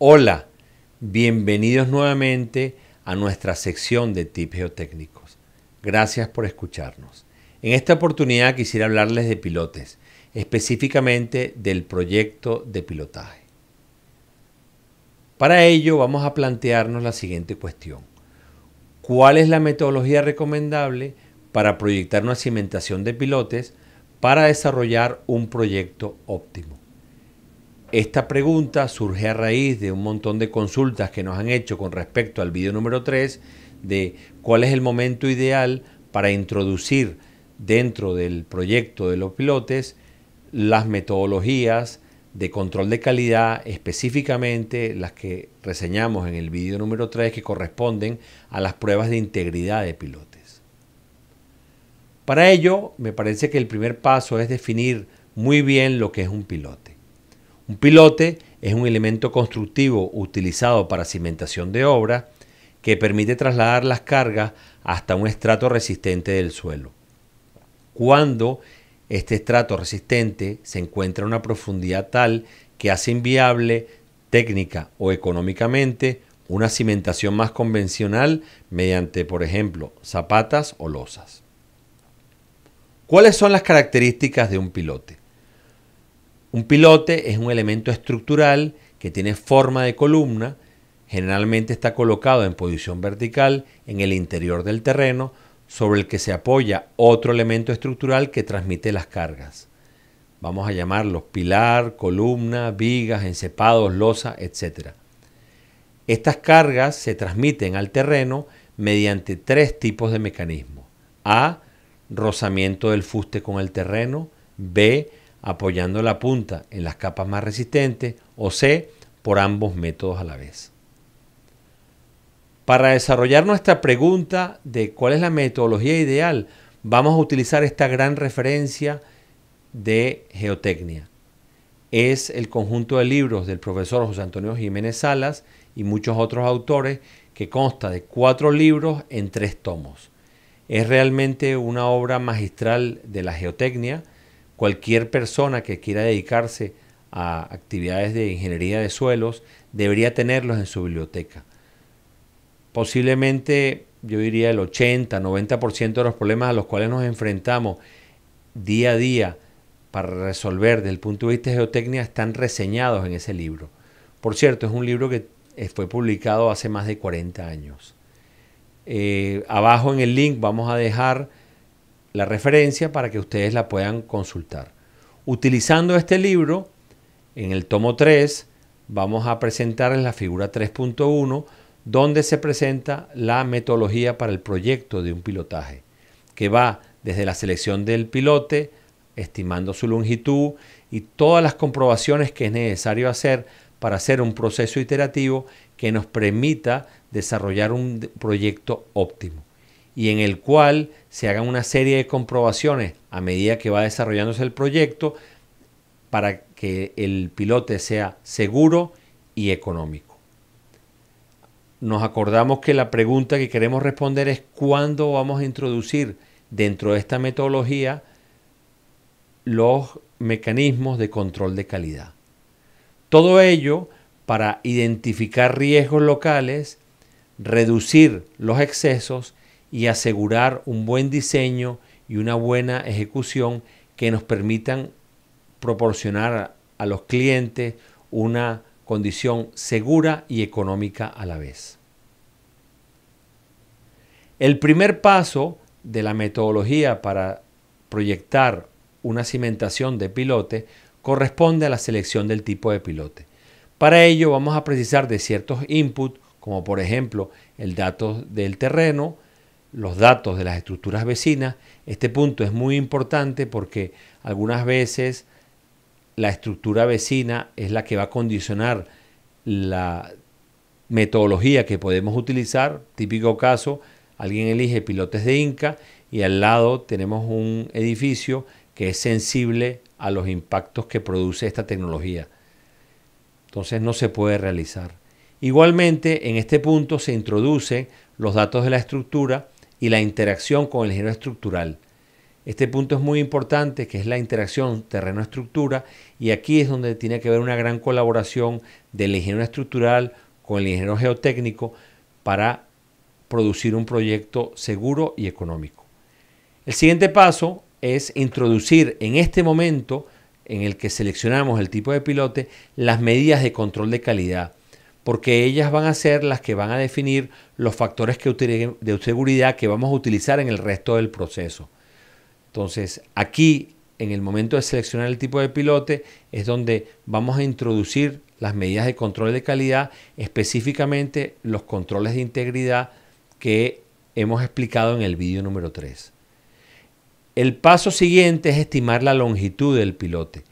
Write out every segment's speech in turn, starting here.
Hola, bienvenidos nuevamente a nuestra sección de tips geotécnicos. Gracias por escucharnos. En esta oportunidad quisiera hablarles de pilotes, específicamente del proyecto de pilotaje. Para ello vamos a plantearnos la siguiente cuestión. ¿Cuál es la metodología recomendable para proyectar una cimentación de pilotes para desarrollar un proyecto óptimo? Esta pregunta surge a raíz de un montón de consultas que nos han hecho con respecto al video número 3 de cuál es el momento ideal para introducir dentro del proyecto de los pilotes las metodologías de control de calidad, específicamente las que reseñamos en el video número 3 que corresponden a las pruebas de integridad de pilotes. Para ello, me parece que el primer paso es definir muy bien lo que es un pilote. Un pilote es un elemento constructivo utilizado para cimentación de obra que permite trasladar las cargas hasta un estrato resistente del suelo. Cuando este estrato resistente se encuentra a una profundidad tal que hace inviable técnica o económicamente una cimentación más convencional mediante, por ejemplo, zapatas o losas. ¿Cuáles son las características de un pilote? Un pilote es un elemento estructural que tiene forma de columna, generalmente está colocado en posición vertical en el interior del terreno sobre el que se apoya otro elemento estructural que transmite las cargas. Vamos a llamarlos pilar, columna, vigas, encepados, losa, etc. Estas cargas se transmiten al terreno mediante tres tipos de mecanismos. A. Rozamiento del fuste con el terreno. B apoyando la punta en las capas más resistentes o C, por ambos métodos a la vez. Para desarrollar nuestra pregunta de cuál es la metodología ideal, vamos a utilizar esta gran referencia de geotecnia. Es el conjunto de libros del profesor José Antonio Jiménez Salas y muchos otros autores que consta de cuatro libros en tres tomos. Es realmente una obra magistral de la geotecnia cualquier persona que quiera dedicarse a actividades de ingeniería de suelos debería tenerlos en su biblioteca. Posiblemente, yo diría el 80, 90% de los problemas a los cuales nos enfrentamos día a día para resolver desde el punto de vista de están reseñados en ese libro. Por cierto, es un libro que eh, fue publicado hace más de 40 años. Eh, abajo en el link vamos a dejar la referencia para que ustedes la puedan consultar. Utilizando este libro, en el tomo 3, vamos a presentar en la figura 3.1, donde se presenta la metodología para el proyecto de un pilotaje, que va desde la selección del pilote, estimando su longitud y todas las comprobaciones que es necesario hacer para hacer un proceso iterativo que nos permita desarrollar un proyecto óptimo y en el cual se hagan una serie de comprobaciones a medida que va desarrollándose el proyecto para que el pilote sea seguro y económico. Nos acordamos que la pregunta que queremos responder es cuándo vamos a introducir dentro de esta metodología los mecanismos de control de calidad. Todo ello para identificar riesgos locales, reducir los excesos y asegurar un buen diseño y una buena ejecución que nos permitan proporcionar a los clientes una condición segura y económica a la vez. El primer paso de la metodología para proyectar una cimentación de pilote corresponde a la selección del tipo de pilote. Para ello vamos a precisar de ciertos inputs, como por ejemplo el dato del terreno, los datos de las estructuras vecinas. Este punto es muy importante porque algunas veces la estructura vecina es la que va a condicionar la metodología que podemos utilizar. Típico caso, alguien elige pilotes de Inca y al lado tenemos un edificio que es sensible a los impactos que produce esta tecnología. Entonces no se puede realizar. Igualmente, en este punto se introducen los datos de la estructura y la interacción con el ingeniero estructural. Este punto es muy importante, que es la interacción terreno-estructura, y aquí es donde tiene que haber una gran colaboración del ingeniero estructural con el ingeniero geotécnico para producir un proyecto seguro y económico. El siguiente paso es introducir en este momento en el que seleccionamos el tipo de pilote las medidas de control de calidad porque ellas van a ser las que van a definir los factores de seguridad que vamos a utilizar en el resto del proceso. Entonces, aquí, en el momento de seleccionar el tipo de pilote, es donde vamos a introducir las medidas de control de calidad, específicamente los controles de integridad que hemos explicado en el vídeo número 3. El paso siguiente es estimar la longitud del pilote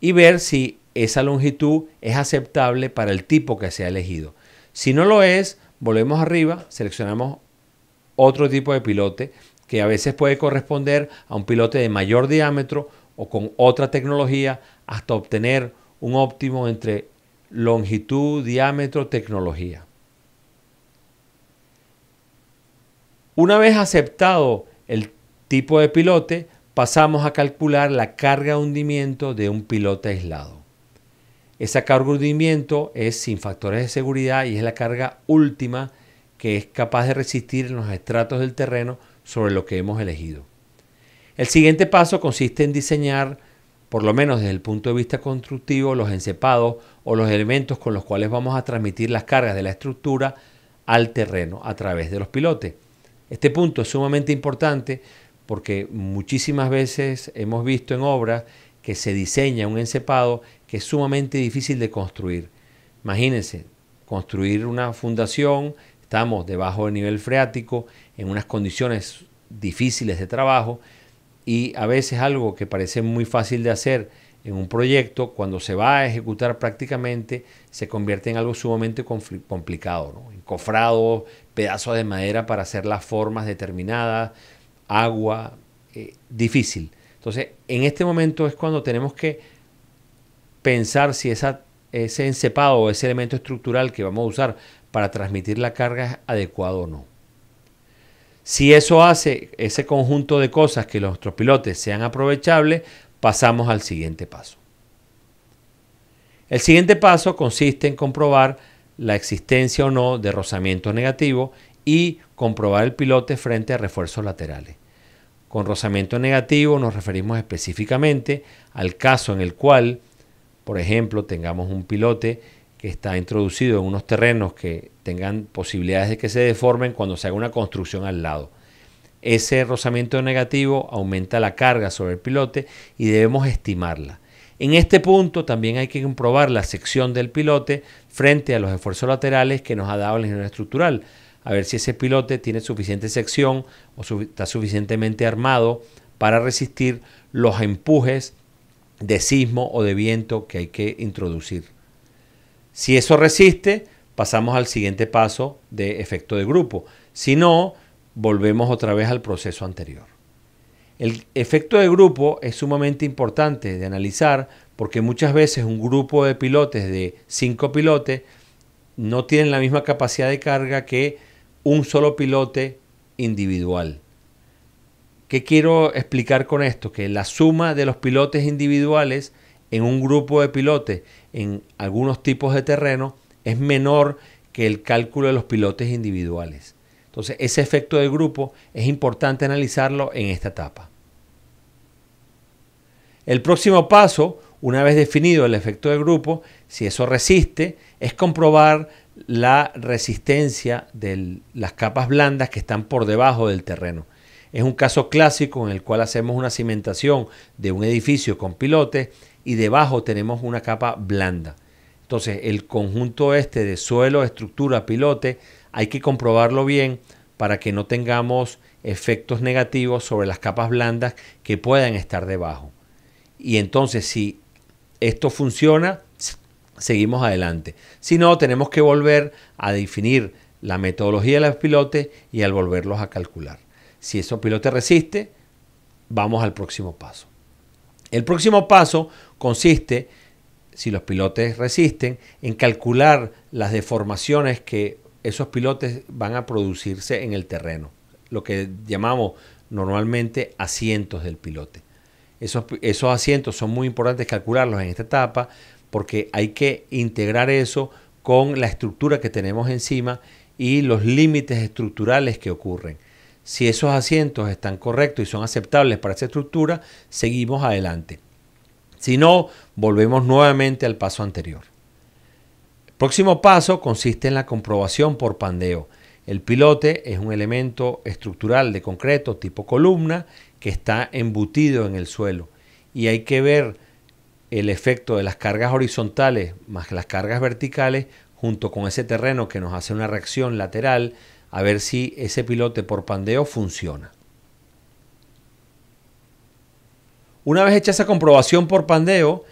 y ver si esa longitud es aceptable para el tipo que se ha elegido. Si no lo es, volvemos arriba, seleccionamos otro tipo de pilote que a veces puede corresponder a un pilote de mayor diámetro o con otra tecnología hasta obtener un óptimo entre longitud, diámetro, tecnología. Una vez aceptado el tipo de pilote, pasamos a calcular la carga de hundimiento de un pilote aislado. Esa carga hundimiento es sin factores de seguridad y es la carga última que es capaz de resistir en los estratos del terreno sobre lo que hemos elegido. El siguiente paso consiste en diseñar, por lo menos desde el punto de vista constructivo, los encepados o los elementos con los cuales vamos a transmitir las cargas de la estructura al terreno a través de los pilotes. Este punto es sumamente importante porque muchísimas veces hemos visto en obras que se diseña un encepado que es sumamente difícil de construir. Imagínense, construir una fundación, estamos debajo del nivel freático, en unas condiciones difíciles de trabajo y a veces algo que parece muy fácil de hacer en un proyecto, cuando se va a ejecutar prácticamente, se convierte en algo sumamente complicado, ¿no? encofrado, pedazos de madera para hacer las formas determinadas, agua, eh, difícil. Entonces, en este momento es cuando tenemos que pensar si ese encepado o ese elemento estructural que vamos a usar para transmitir la carga es adecuado o no. Si eso hace ese conjunto de cosas que nuestros pilotes sean aprovechables, pasamos al siguiente paso. El siguiente paso consiste en comprobar la existencia o no de rozamiento negativo y comprobar el pilote frente a refuerzos laterales. Con rozamiento negativo nos referimos específicamente al caso en el cual, por ejemplo, tengamos un pilote que está introducido en unos terrenos que tengan posibilidades de que se deformen cuando se haga una construcción al lado. Ese rozamiento negativo aumenta la carga sobre el pilote y debemos estimarla. En este punto también hay que comprobar la sección del pilote frente a los esfuerzos laterales que nos ha dado el ingeniero estructural a ver si ese pilote tiene suficiente sección o está suficientemente armado para resistir los empujes de sismo o de viento que hay que introducir. Si eso resiste, pasamos al siguiente paso de efecto de grupo. Si no, volvemos otra vez al proceso anterior. El efecto de grupo es sumamente importante de analizar porque muchas veces un grupo de pilotes de cinco pilotes no tienen la misma capacidad de carga que un solo pilote individual. ¿Qué quiero explicar con esto? Que la suma de los pilotes individuales en un grupo de pilotes en algunos tipos de terreno es menor que el cálculo de los pilotes individuales. Entonces, ese efecto del grupo es importante analizarlo en esta etapa. El próximo paso, una vez definido el efecto del grupo, si eso resiste, es comprobar la resistencia de las capas blandas que están por debajo del terreno. Es un caso clásico en el cual hacemos una cimentación de un edificio con pilotes y debajo tenemos una capa blanda. Entonces, el conjunto este de suelo, estructura, pilote, hay que comprobarlo bien para que no tengamos efectos negativos sobre las capas blandas que puedan estar debajo. Y entonces, si esto funciona, seguimos adelante. Si no, tenemos que volver a definir la metodología de los pilotes y al volverlos a calcular. Si esos pilotes resisten vamos al próximo paso. El próximo paso consiste, si los pilotes resisten, en calcular las deformaciones que esos pilotes van a producirse en el terreno, lo que llamamos normalmente asientos del pilote. esos asientos son muy importantes calcularlos en esta etapa porque hay que integrar eso con la estructura que tenemos encima y los límites estructurales que ocurren. Si esos asientos están correctos y son aceptables para esa estructura, seguimos adelante. Si no, volvemos nuevamente al paso anterior. El próximo paso consiste en la comprobación por pandeo. El pilote es un elemento estructural de concreto tipo columna que está embutido en el suelo y hay que ver el efecto de las cargas horizontales más las cargas verticales junto con ese terreno que nos hace una reacción lateral a ver si ese pilote por pandeo funciona. Una vez hecha esa comprobación por pandeo,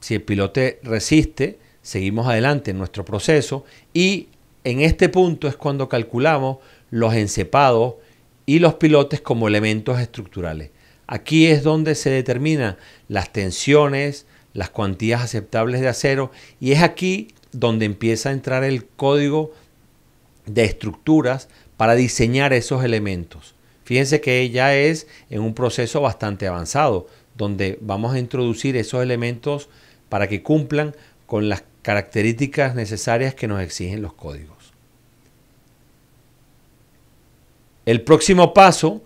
si el pilote resiste, seguimos adelante en nuestro proceso y en este punto es cuando calculamos los encepados y los pilotes como elementos estructurales. Aquí es donde se determinan las tensiones, las cuantías aceptables de acero y es aquí donde empieza a entrar el código de estructuras para diseñar esos elementos. Fíjense que ya es en un proceso bastante avanzado, donde vamos a introducir esos elementos para que cumplan con las características necesarias que nos exigen los códigos. El próximo paso,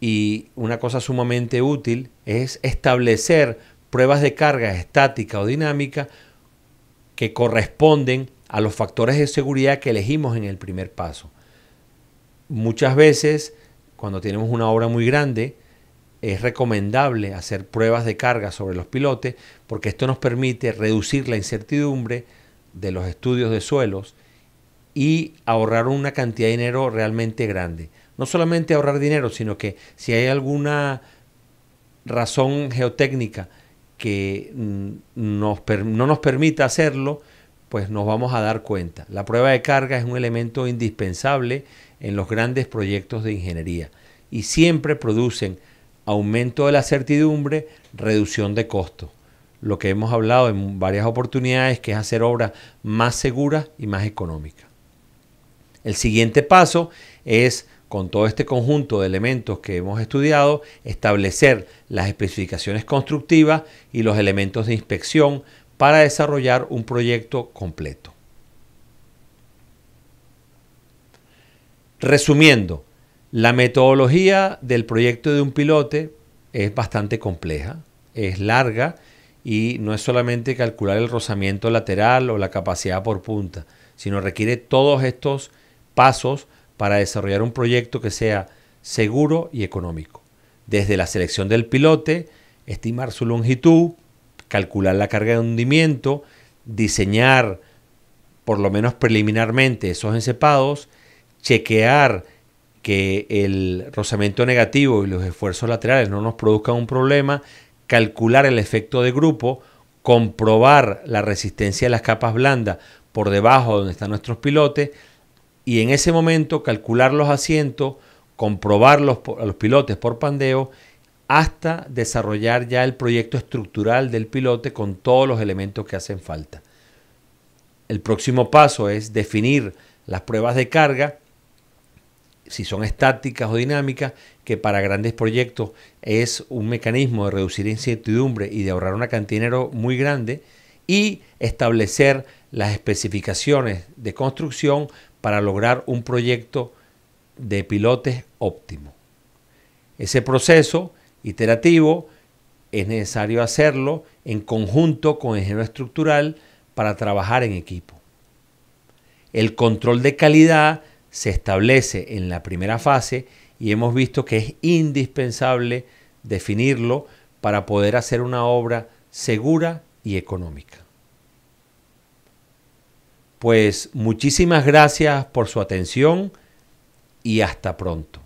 y una cosa sumamente útil, es establecer pruebas de carga estática o dinámica que corresponden a los factores de seguridad que elegimos en el primer paso. Muchas veces, cuando tenemos una obra muy grande, es recomendable hacer pruebas de carga sobre los pilotes porque esto nos permite reducir la incertidumbre de los estudios de suelos y ahorrar una cantidad de dinero realmente grande. No solamente ahorrar dinero, sino que si hay alguna razón geotécnica que mm, no nos permita hacerlo, pues nos vamos a dar cuenta. La prueba de carga es un elemento indispensable en los grandes proyectos de ingeniería y siempre producen aumento de la certidumbre, reducción de costos. Lo que hemos hablado en varias oportunidades, que es hacer obras más seguras y más económicas. El siguiente paso es con todo este conjunto de elementos que hemos estudiado, establecer las especificaciones constructivas y los elementos de inspección para desarrollar un proyecto completo. Resumiendo, la metodología del proyecto de un pilote es bastante compleja, es larga y no es solamente calcular el rozamiento lateral o la capacidad por punta, sino requiere todos estos pasos para desarrollar un proyecto que sea seguro y económico. Desde la selección del pilote, estimar su longitud, calcular la carga de hundimiento, diseñar por lo menos preliminarmente esos encepados, chequear que el rozamiento negativo y los esfuerzos laterales no nos produzcan un problema, calcular el efecto de grupo, comprobar la resistencia de las capas blandas por debajo donde están nuestros pilotes, y en ese momento calcular los asientos, comprobarlos a los pilotes por pandeo, hasta desarrollar ya el proyecto estructural del pilote con todos los elementos que hacen falta. El próximo paso es definir las pruebas de carga, si son estáticas o dinámicas, que para grandes proyectos es un mecanismo de reducir incertidumbre y de ahorrar una cantidad muy grande, y establecer las especificaciones de construcción para lograr un proyecto de pilotes óptimo. Ese proceso iterativo es necesario hacerlo en conjunto con el ingeniero estructural para trabajar en equipo. El control de calidad se establece en la primera fase y hemos visto que es indispensable definirlo para poder hacer una obra segura y económica. Pues muchísimas gracias por su atención y hasta pronto.